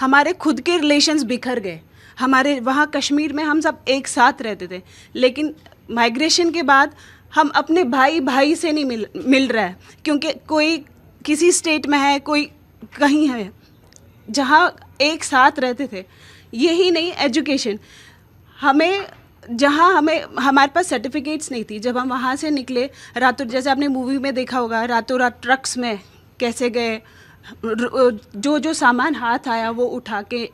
हमारे खुद के रिलेशंस बिखर गए हमारे वहाँ कश्मीर में हम सब एक साथ रहते थे लेकिन माइग्रेशन के बाद हम अपने भाई भाई से नहीं मिल मिल रहा है क्योंकि कोई किसी स्टेट में है कोई कहीं है जहाँ एक साथ रहते थे यही नहीं एजुकेशन हमें जहाँ हमें हमारे पास सर्टिफिकेट्स नहीं थी जब हम वहाँ से निकले रातों जैसे आपने मूवी में देखा होगा रातों रात ट्रक्स में कैसे गए जो जो सामान हाथ आया वो उठा के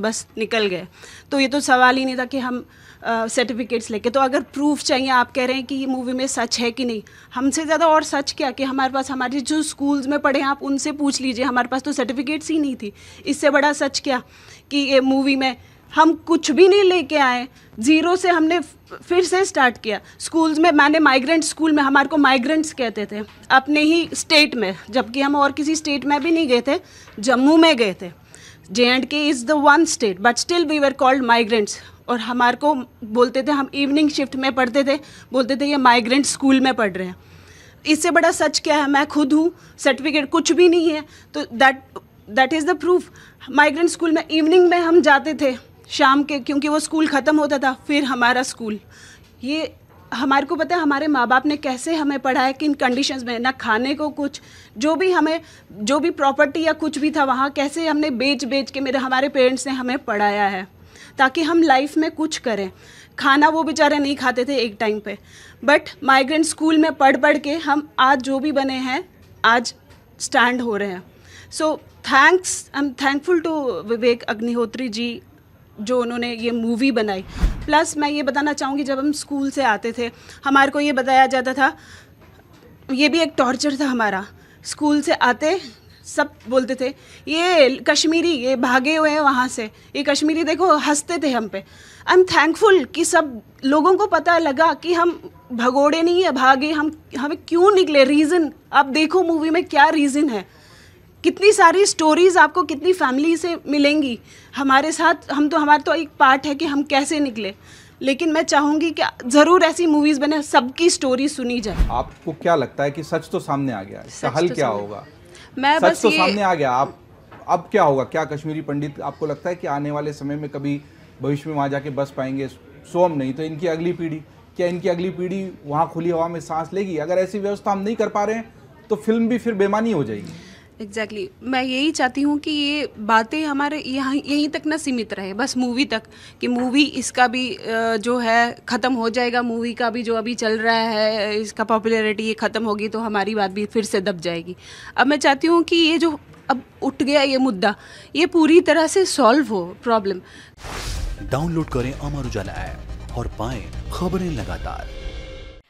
बस निकल गए तो ये तो सवाल ही नहीं था कि हम सर्टिफिकेट्स लेके तो अगर प्रूफ चाहिए आप कह रहे हैं कि ये मूवी में सच है कि नहीं हमसे ज़्यादा और सच क्या कि हमारे पास हमारे जो स्कूल्स में पढ़े हैं आप उनसे पूछ लीजिए हमारे पास तो सर्टिफिकेट्स ही नहीं थी इससे बड़ा सच क्या कि ये मूवी में हम कुछ भी नहीं लेके आए ज़ीरो से हमने फिर से स्टार्ट किया स्कूल्स में मैंने माइग्रेंट स्कूल में हमारे को माइग्रेंट्स कहते थे अपने ही स्टेट में जबकि हम और किसी स्टेट में भी नहीं गए थे जम्मू में गए थे J and K is the one state but still we were called migrants और हमारे को बोलते थे हम इवनिंग शिफ्ट में पढ़ते थे बोलते थे ये माइग्रेंट स्कूल में पढ़ रहे हैं इससे बड़ा सच क्या है मैं खुद हूँ सर्टिफिकेट कुछ भी नहीं है तो that that is the proof migrant school में इवनिंग में हम जाते थे शाम के क्योंकि वो स्कूल ख़त्म होता था फिर हमारा स्कूल ये हमारे को पता है हमारे माँ बाप ने कैसे हमें पढ़ाया किन कंडीशंस में ना खाने को कुछ जो भी हमें जो भी प्रॉपर्टी या कुछ भी था वहाँ कैसे हमने बेच बेच के मेरे हमारे पेरेंट्स ने हमें पढ़ाया है ताकि हम लाइफ में कुछ करें खाना वो बेचारे नहीं खाते थे एक टाइम पे बट माइग्रेंट स्कूल में पढ़ पढ़ के हम आज जो भी बने हैं आज स्टैंड हो रहे हैं so thanks I am thankful to Vivek Agnihotri ji जो उन्होंने ये मूवी बनाई प्लस मैं ये बताना चाहूँगी जब हम स्कूल से आते थे हमारे को ये बताया जाता था ये भी एक टॉर्चर था हमारा स्कूल से आते सब बोलते थे ये कश्मीरी ये भागे हुए हैं वहाँ से ये कश्मीरी देखो हंसते थे हम पे आई एम थैंकफुल कि सब लोगों को पता लगा कि हम भगोड़े नहीं है भागे हम हमें क्यों निकले रीज़न आप देखो मूवी में क्या रीज़न है कितनी सारी स्टोरीज आपको कितनी फैमिली से मिलेंगी हमारे साथ हम तो हमारा तो एक पार्ट है कि हम कैसे निकले लेकिन मैं चाहूंगी कि ज़रूर ऐसी मूवीज़ बने सबकी स्टोरी सुनी जाए आपको क्या लगता है कि सच तो सामने आ गया इसका हल तो क्या होगा मैं सच बस तो ये... सामने आ गया आप अब क्या होगा क्या कश्मीरी पंडित आपको लगता है कि आने वाले समय में कभी भविष्य में वहाँ जाके बस पाएंगे सोम नहीं तो इनकी अगली पीढ़ी क्या इनकी अगली पीढ़ी वहाँ खुली हवा में सांस लेगी अगर ऐसी व्यवस्था हम नहीं कर पा रहे हैं तो फिल्म भी फिर बेमानी हो जाएगी एग्जैक्टली exactly. मैं यही चाहती हूँ कि ये बातें हमारे यहाँ यहीं तक ना सीमित रहे बस मूवी तक कि मूवी इसका भी जो है ख़त्म हो जाएगा मूवी का भी जो अभी चल रहा है इसका पॉपुलैरिटी ये ख़त्म होगी तो हमारी बात भी फिर से दब जाएगी अब मैं चाहती हूँ कि ये जो अब उठ गया ये मुद्दा ये पूरी तरह से सॉल्व हो प्रॉब्लम डाउनलोड करें अमर उजाला ऐप और पाएं खबरें लगातार